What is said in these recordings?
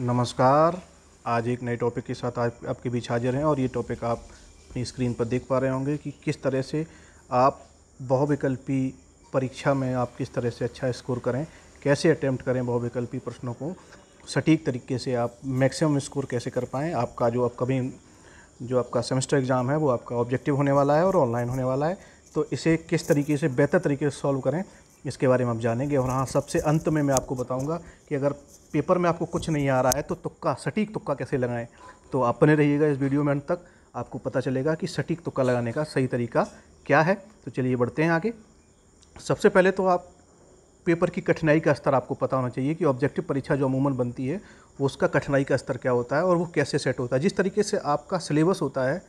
नमस्कार आज एक नए टॉपिक के साथ आप आपके बीच हाजिर हैं और ये टॉपिक आप अपनी स्क्रीन पर देख पा रहे होंगे कि किस तरह से आप बहुविकल्पी परीक्षा में आप किस तरह से अच्छा स्कोर करें कैसे अटैम्प्ट करें बहुविकल्पी प्रश्नों को सटीक तरीके से आप मैक्सिमम स्कोर कैसे कर पाएँ आपका जो अपकमिंग जो आपका सेमेस्टर एग्ज़ाम है वो आपका ऑब्जेक्टिव होने वाला है और ऑनलाइन होने वाला है तो इसे किस तरीके से बेहतर तरीके से सॉल्व करें इसके बारे में आप जानेंगे और हाँ सबसे अंत में मैं आपको बताऊंगा कि अगर पेपर में आपको कुछ नहीं आ रहा है तो तुक्का सटीक तुक्का कैसे लगाएं तो आप बने रहिएगा इस वीडियो में अंत तक आपको पता चलेगा कि सटीक तुक्का लगाने का सही तरीका क्या है तो चलिए बढ़ते हैं आगे सबसे पहले तो आप पेपर की कठिनाई का स्तर आपको पता होना चाहिए कि ऑब्जेक्टिव परीक्षा जो अमूमन बनती है उसका कठिनाई का स्तर क्या होता है और वो कैसे सेट होता है जिस तरीके से आपका सिलेबस होता है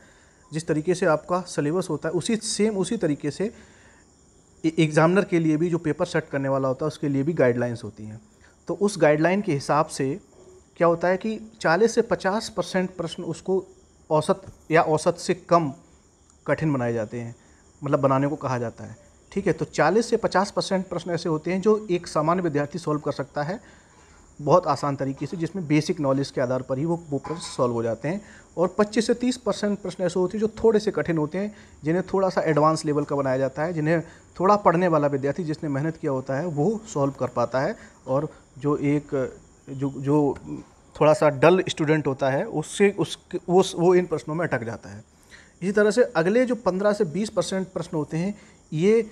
जिस तरीके से आपका सिलेबस होता है उसी सेम उसी तरीके से एग्ज़ामिनर के लिए भी जो पेपर सेट करने वाला होता है उसके लिए भी गाइडलाइंस होती हैं तो उस गाइडलाइन के हिसाब से क्या होता है कि 40 से 50 परसेंट प्रश्न उसको औसत या औसत से कम कठिन बनाए जाते हैं मतलब बनाने को कहा जाता है ठीक है तो 40 से 50 परसेंट प्रश्न ऐसे होते हैं जो एक सामान्य विद्यार्थी सॉल्व कर सकता है बहुत आसान तरीके से जिसमें बेसिक नॉलेज के आधार पर ही वो वो प्रश्न सॉल्व हो जाते हैं और 25 से 30 परसेंट प्रश्न ऐसे होते हैं जो थोड़े से कठिन होते हैं जिन्हें थोड़ा सा एडवांस लेवल का बनाया जाता है जिन्हें थोड़ा पढ़ने वाला विद्यार्थी जिसने मेहनत किया होता है वो सॉल्व कर पाता है और जो एक जो जो थोड़ा सा डल स्टूडेंट होता है उससे उस वो वो इन प्रश्नों में अटक जाता है इसी तरह से अगले जो पंद्रह से बीस परसेंट प्रश्न होते हैं ये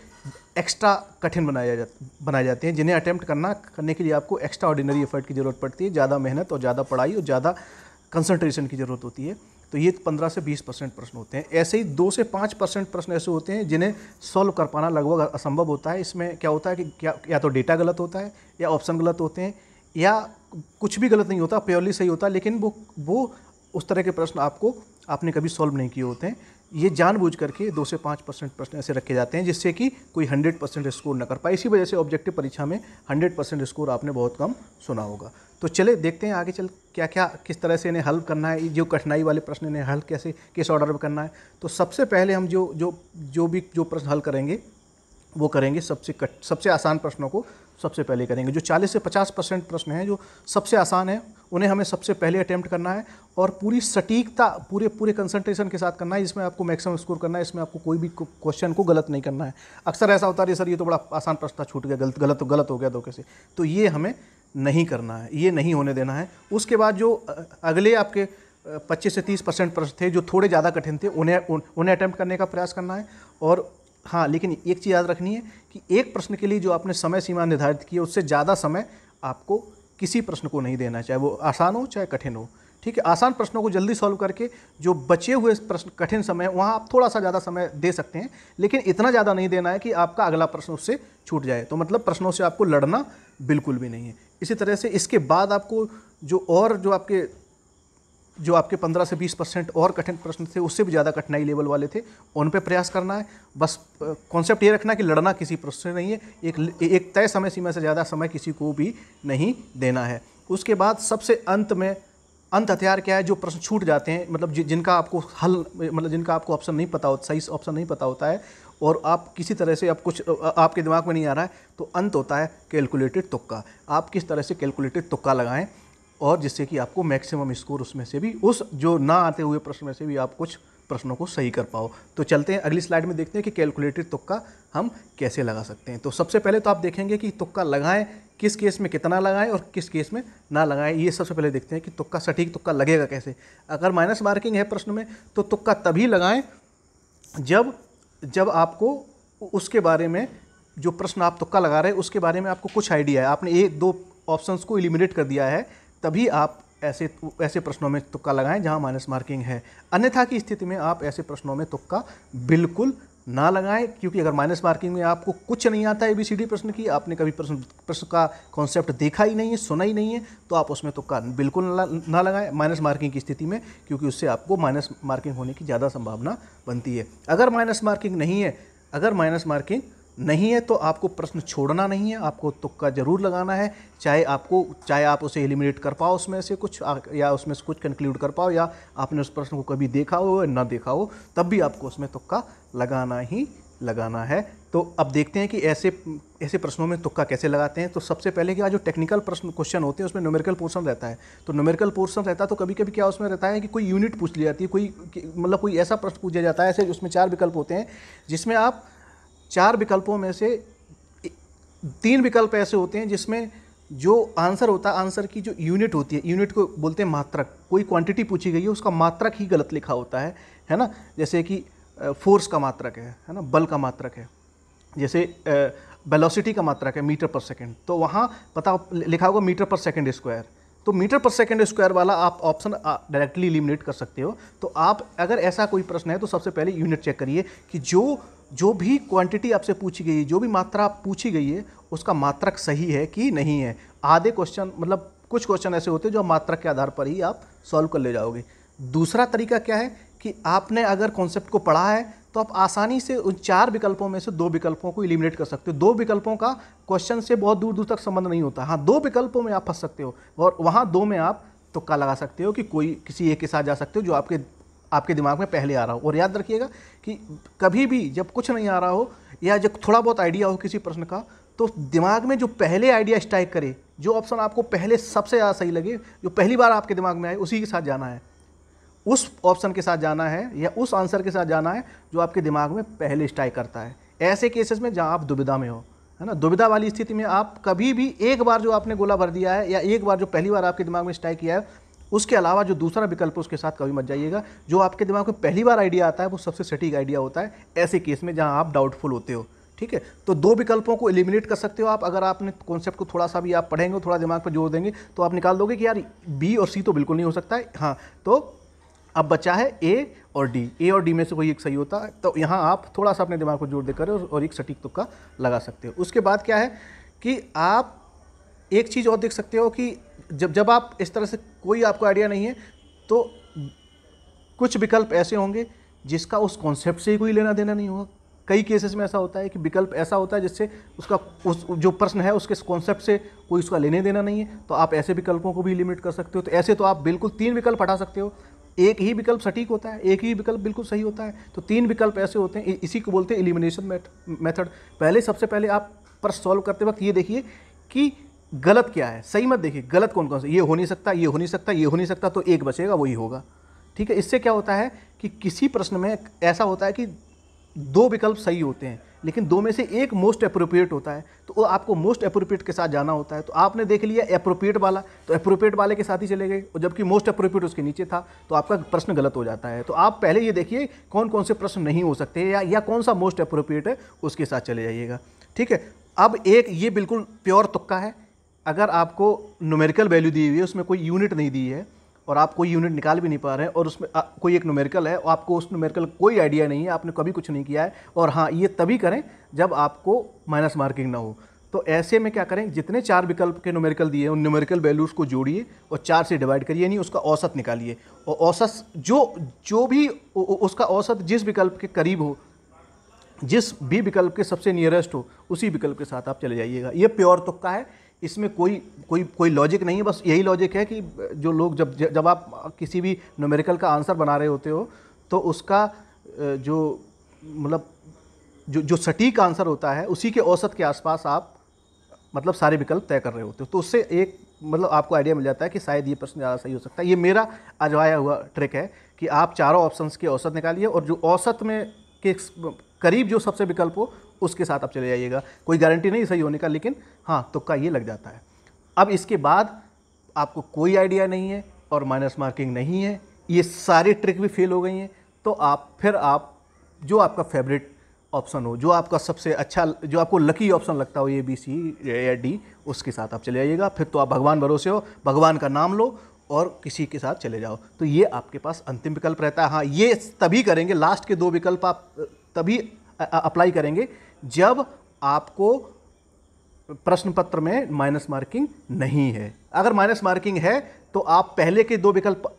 एक्स्ट्रा कठिन बनाया जा बनाए जाते हैं जिन्हें अटैम्प्ट करना करने के लिए आपको एक्स्ट्रा ऑर्डिनरी एफर्ट की ज़रूरत पड़ती है ज़्यादा मेहनत और ज़्यादा पढ़ाई और ज़्यादा कंसंट्रेशन की ज़रूरत होती है तो ये पंद्रह से बीस परसेंट प्रश्न होते हैं ऐसे ही दो से पाँच परसेंट प्रश्न ऐसे होते हैं जिन्हें सॉल्व कर पाना लगभग असंभव होता है इसमें क्या होता है कि क्या या तो डेटा गलत होता है या ऑप्शन गलत होते हैं या कुछ भी गलत नहीं होता प्योरली सही होता है लेकिन वो वो उस तरह के प्रश्न आपको आपने कभी सॉल्व नहीं किए होते हैं ये जानबूझ करके दो से पाँच परसेंट प्रश्न ऐसे रखे जाते हैं जिससे कि कोई हंड्रेड परसेंट स्कोर न कर पाए इसी वजह से ऑब्जेक्टिव परीक्षा में हंड्रेड परसेंट स्कोर आपने बहुत कम सुना होगा तो चले देखते हैं आगे चल क्या क्या किस तरह से इन्हें हल करना है जो कठिनाई वाले प्रश्न इन्हें हल कैसे किस ऑर्डर में करना है तो सबसे पहले हम जो जो जो भी जो प्रश्न हल करेंगे वो करेंगे सबसे कट सबसे आसान प्रश्नों को सबसे पहले करेंगे जो 40 से 50 परसेंट प्रश्न हैं जो सबसे आसान है उन्हें हमें सबसे पहले अटैम्प्ट करना है और पूरी सटीकता पूरे पूरे कंसंट्रेशन के साथ करना है इसमें आपको मैक्सिमम स्कोर करना है इसमें आपको कोई भी क्वेश्चन को गलत नहीं करना है अक्सर ऐसा होता है सर ये तो बड़ा आसान प्रश्न था छूट गया गलत गलत गलत हो गया धोखे से तो ये हमें नहीं करना है ये नहीं होने देना है उसके बाद जो अगले आपके 25 से 30 परसेंट प्रश्न थे जो थोड़े ज़्यादा कठिन थे उन्हें उन्हें अटैम्प्ट करने का प्रयास करना है और हाँ लेकिन एक चीज़ याद रखनी है कि एक प्रश्न के लिए जो आपने समय सीमा निर्धारित की है उससे ज़्यादा समय आपको किसी प्रश्न को नहीं देना चाहे वो आसान हो चाहे कठिन हो ठीक है आसान प्रश्नों को जल्दी सॉल्व करके जो बचे हुए प्रश्न कठिन समय वहाँ आप थोड़ा सा ज़्यादा समय दे सकते हैं लेकिन इतना ज़्यादा नहीं देना है कि आपका अगला प्रश्न उससे छूट जाए तो मतलब प्रश्नों से आपको लड़ना बिल्कुल भी नहीं है इसी तरह से इसके बाद आपको जो और जो आपके जो आपके 15 से 20 परसेंट और कठिन प्रश्न थे उससे भी ज़्यादा कठिनाई लेवल वाले थे उन पर प्रयास करना है बस कॉन्सेप्ट ये रखना कि लड़ना किसी प्रश्न से नहीं है एक एक तय समय सीमा से ज़्यादा समय किसी को भी नहीं देना है उसके बाद सबसे अंत में अंत हथियार क्या है जो प्रश्न छूट जाते हैं मतलब जि, जिनका आपको हल मतलब जिनका आपको ऑप्शन नहीं पता होता सही ऑप्शन नहीं पता होता है और आप किसी तरह से अब कुछ आपके दिमाग में नहीं आ रहा है तो अंत होता है कैलकुलेटेड तुक्का आप किस तरह से कैलकुलेटेड तुक्का लगाएं और जिससे कि आपको मैक्सिमम स्कोर उसमें से भी उस जो ना आते हुए प्रश्न में से भी आप कुछ प्रश्नों को सही कर पाओ तो चलते हैं अगली स्लाइड में देखते हैं कि कैलकुलेटेड तुक्का हम कैसे लगा सकते हैं तो सबसे पहले तो आप देखेंगे कि तुक्का लगाएं किस केस में कितना लगाएं और किस केस में ना लगाएं ये सबसे पहले देखते हैं कि तुक्का सटीक तुक्का लगेगा कैसे अगर माइनस मार्किंग है प्रश्न में तो तुक्का तभी लगाएं जब जब आपको उसके बारे में जो प्रश्न आप तुक्का लगा रहे हैं उसके बारे में आपको कुछ आइडिया है आपने एक दो ऑप्शंस को इलिमिनेट कर दिया है तभी आप ऐसे ऐसे प्रश्नों में तुक्का लगाएं जहां माइनस मार्किंग है अन्यथा की स्थिति में आप ऐसे प्रश्नों में तुक्का बिल्कुल ना लगाएं क्योंकि अगर माइनस मार्किंग में आपको कुछ नहीं आता ए बी सी डी प्रश्न की आपने कभी प्रश्न प्रश्न का कॉन्सेप्ट देखा ही नहीं है सुना ही नहीं है तो आप उसमें तुक्का बिल्कुल ना लगाएं माइनस मार्किंग की स्थिति में क्योंकि उससे आपको माइनस मार्किंग होने की ज़्यादा संभावना बनती है अगर माइनस मार्किंग नहीं है अगर माइनस मार्किंग नहीं है तो आपको प्रश्न छोड़ना नहीं है आपको तुक्का जरूर लगाना है चाहे आपको चाहे आप उसे एलिमिनेट कर पाओ उसमें से कुछ या उसमें से कुछ कंक्लूड कर पाओ या आपने उस प्रश्न को कभी देखा हो या ना देखा हो तब भी आपको उसमें तुक्का लगाना ही लगाना है तो अब देखते हैं कि ऐसे ऐसे प्रश्नों में तुक्का कैसे लगाते हैं तो सबसे पहले क्या जो टेक्निकल प्रश्न क्वेश्चन होते हैं उसमें न्यूमेरिकल पोर्शन रहता है तो न्यूमेरिकल पोर्सन रहता है तो कभी कभी क्या उसमें रहता है कि कोई यूनिट पूछ ली जाती है कोई मतलब कोई ऐसा प्रश्न पूछा जाता है ऐसे उसमें चार विकल्प होते हैं जिसमें आप चार विकल्पों में से तीन विकल्प ऐसे होते हैं जिसमें जो आंसर होता है आंसर की जो यूनिट होती है यूनिट को बोलते हैं मात्रक कोई क्वांटिटी पूछी गई है उसका मात्रक ही गलत लिखा होता है है ना जैसे कि फोर्स का मात्रक है है ना बल का मात्रक है जैसे वेलोसिटी का मात्रक है मीटर पर सेकंड तो वहाँ पता लिखा होगा मीटर पर सेकंड स्क्वायर तो मीटर पर सेकेंड स्क्वायर वाला आप ऑप्शन डायरेक्टली इलिमिनेट कर सकते हो तो आप अगर ऐसा कोई प्रश्न है तो सबसे पहले यूनिट चेक करिए कि जो जो भी क्वांटिटी आपसे पूछी गई है जो भी मात्रा पूछी गई है उसका मात्रक सही है कि नहीं है आधे क्वेश्चन मतलब कुछ क्वेश्चन ऐसे होते हैं जो मात्रक के आधार पर ही आप सॉल्व कर ले जाओगे दूसरा तरीका क्या है कि आपने अगर कॉन्सेप्ट को पढ़ा है तो आप आसानी से उन चार विकल्पों में से दो विकल्पों को इलिमिनेट कर सकते हो दो विकल्पों का क्वेश्चन से बहुत दूर दूर तक संबंध नहीं होता हाँ दो विकल्पों में आप फंस सकते हो और वहाँ दो में आप तुक्का लगा सकते हो कि कोई किसी एक के साथ जा सकते हो जो आपके आपके दिमाग में पहले आ रहा हो और याद रखिएगा कि कभी भी जब कुछ नहीं आ रहा हो या जब थोड़ा बहुत आइडिया हो किसी प्रश्न का तो दिमाग में जो पहले आइडिया स्ट्राइक करे जो ऑप्शन आपको पहले सबसे ज़्यादा सही लगे जो पहली बार आपके दिमाग में आए उसी के साथ जाना है उस ऑप्शन के साथ जाना है या उस आंसर के साथ जाना है जो आपके दिमाग में पहले स्ट्राइक करता है ऐसे केसेस में जहाँ आप दुविधा में हो है ना दुविधा वाली स्थिति में आप कभी भी एक बार जो आपने गोला भर दिया है या एक बार जो पहली बार आपके दिमाग में स्ट्राइक किया है उसके अलावा जो दूसरा विकल्प उसके साथ कभी मत जाइएगा जो आपके दिमाग में पहली बार आइडिया आता है वो सबसे सटीक आइडिया होता है ऐसे केस में जहाँ आप डाउटफुल होते हो ठीक है तो दो विकल्पों को एलिमिनेट कर सकते हो आप अगर आपने कॉन्सेप्ट को थोड़ा सा भी आप पढ़ेंगे थोड़ा दिमाग पर जोर देंगे तो आप निकाल दोगे कि यार बी और सी तो बिल्कुल नहीं हो सकता है हाँ तो अब बचा है ए और डी ए और डी में से कोई एक सही होता है तो यहाँ आप थोड़ा सा अपने दिमाग को जोर देकर और एक सटीक तुक्का लगा सकते हो उसके बाद क्या है कि आप एक चीज़ और देख सकते हो कि जब जब आप इस तरह से कोई आपको आइडिया नहीं है तो कुछ विकल्प ऐसे होंगे जिसका उस कॉन्सेप्ट से ही कोई लेना देना नहीं होगा कई केसेस में ऐसा होता है कि विकल्प ऐसा होता है जिससे उसका उस जो प्रश्न है उसके कॉन्सेप्ट से कोई उसका लेने देना नहीं है तो आप ऐसे विकल्पों को भी लिमिट कर सकते हो तो ऐसे तो आप बिल्कुल तीन विकल्प हटा सकते हो एक ही विकल्प सटीक होता है एक ही विकल्प बिल्कुल सही होता है तो तीन विकल्प ऐसे होते हैं इसी को बोलते हैं एलिमिनेशन मेथड पहले सबसे पहले आप पर सॉल्व करते वक्त ये देखिए कि गलत क्या है सही मत देखिए गलत कौन कौन सा ये हो नहीं सकता ये हो नहीं सकता ये हो नहीं सकता तो एक बचेगा वही होगा ठीक है इससे क्या होता है कि किसी प्रश्न में ऐसा होता है कि दो विकल्प सही होते हैं लेकिन दो में से एक मोस्ट अप्रोप्रिएट होता है तो वो आपको मोस्ट अप्रोप्रिएट के साथ जाना होता है तो आपने देख लिया अप्रोप्रिएट वाला तो अप्रोप्रिएट वाले के साथ ही चले गए और जबकि मोस्ट अप्रोप्रिएट उसके नीचे था तो आपका प्रश्न गलत हो जाता है तो आप पहले ये देखिए कौन कौन से प्रश्न नहीं हो सकते या, या कौन सा मोस्ट अप्रोप्रिएट है उसके साथ चले जाइएगा ठीक है अब एक ये बिल्कुल प्योर तुक्का है अगर आपको न्यूमेरिकल वैल्यू दी हुई है उसमें कोई यूनिट नहीं दी है और आप कोई यूनिट निकाल भी नहीं पा रहे हैं और उसमें आ, कोई एक नोमेरिकल है और आपको उस नोमेरिकल कोई आइडिया नहीं है आपने कभी कुछ नहीं किया है और हाँ ये तभी करें जब आपको माइनस मार्किंग ना हो तो ऐसे में क्या करें जितने चार विकल्प के नोमेरिकल दिए उन नोमेरिकल वैल्यूज़ को जोड़िए और चार से डिवाइड करिए यानी उसका औसत निकालिए और औसत जो जो भी उसका औसत जिस विकल्प के करीब हो जिस भी विकल्प के सबसे नियरेस्ट हो उसी विकल्प के साथ आप चले जाइएगा ये प्योर तुक्का है इसमें कोई कोई कोई लॉजिक नहीं है बस यही लॉजिक है कि जो लोग जब जब आप किसी भी न्यूमेरिकल का आंसर बना रहे होते हो तो उसका जो मतलब जो जो सटीक आंसर होता है उसी के औसत के आसपास आप मतलब सारे विकल्प तय कर रहे होते हो तो उससे एक मतलब आपको आइडिया मिल जाता है कि शायद ये प्रश्न ज़्यादा सही हो सकता है ये मेरा अजवाया हुआ ट्रिक है कि आप चारों ऑप्शंस के औसत निकालिए और जो औसत में के करीब जो सबसे विकल्प हो उसके साथ आप चले जाइएगा कोई गारंटी नहीं सही होने का लेकिन हाँ तुक्का ये लग जाता है अब इसके बाद आपको कोई आइडिया नहीं है और माइनस मार्किंग नहीं है ये सारी ट्रिक भी फेल हो गई हैं तो आप फिर आप जो आपका फेवरेट ऑप्शन हो जो आपका सबसे अच्छा जो आपको लकी ऑप्शन लगता हो ये बी सी या डी उसके साथ आप चले जाइएगा फिर तो आप भगवान भरोसे हो भगवान का नाम लो और किसी के साथ चले जाओ तो ये आपके पास अंतिम विकल्प रहता है हाँ ये तभी करेंगे लास्ट के दो विकल्प आप तभी अप्लाई करेंगे जब आपको प्रश्न पत्र में माइनस मार्किंग नहीं है अगर माइनस मार्किंग है तो आप पहले के दो विकल्प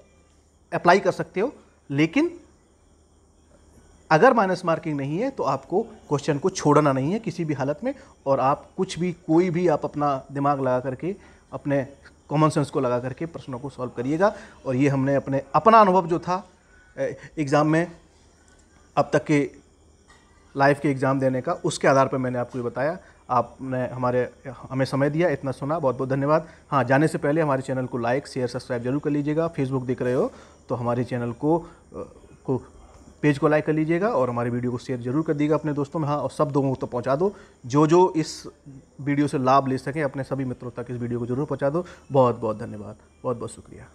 अप्लाई कर सकते हो लेकिन अगर माइनस मार्किंग नहीं है तो आपको क्वेश्चन को छोड़ना नहीं है किसी भी हालत में और आप कुछ भी कोई भी आप अपना दिमाग लगा करके अपने कॉमन सेंस को लगा करके प्रश्नों को सॉल्व करिएगा और ये हमने अपने अपना अनुभव जो था एग्ज़ाम में अब तक के लाइफ के एग्ज़ाम देने का उसके आधार पर मैंने आपको ये बताया आपने हमारे हमें समय दिया इतना सुना बहुत बहुत धन्यवाद हाँ जाने से पहले हमारे चैनल को लाइक शेयर सब्सक्राइब जरूर कर लीजिएगा फेसबुक दिख रहे हो तो हमारे चैनल को को पेज को लाइक कर लीजिएगा और हमारे वीडियो को शेयर जरूर कर दीजिएगा अपने दोस्तों में हाँ और सब लोगों को तो पहुँचा दो जो जो इस वीडियो से लाभ ले सकें अपने सभी मित्रों तक इस वीडियो को जरूर पहुँचा दो बहुत बहुत धन्यवाद बहुत बहुत शुक्रिया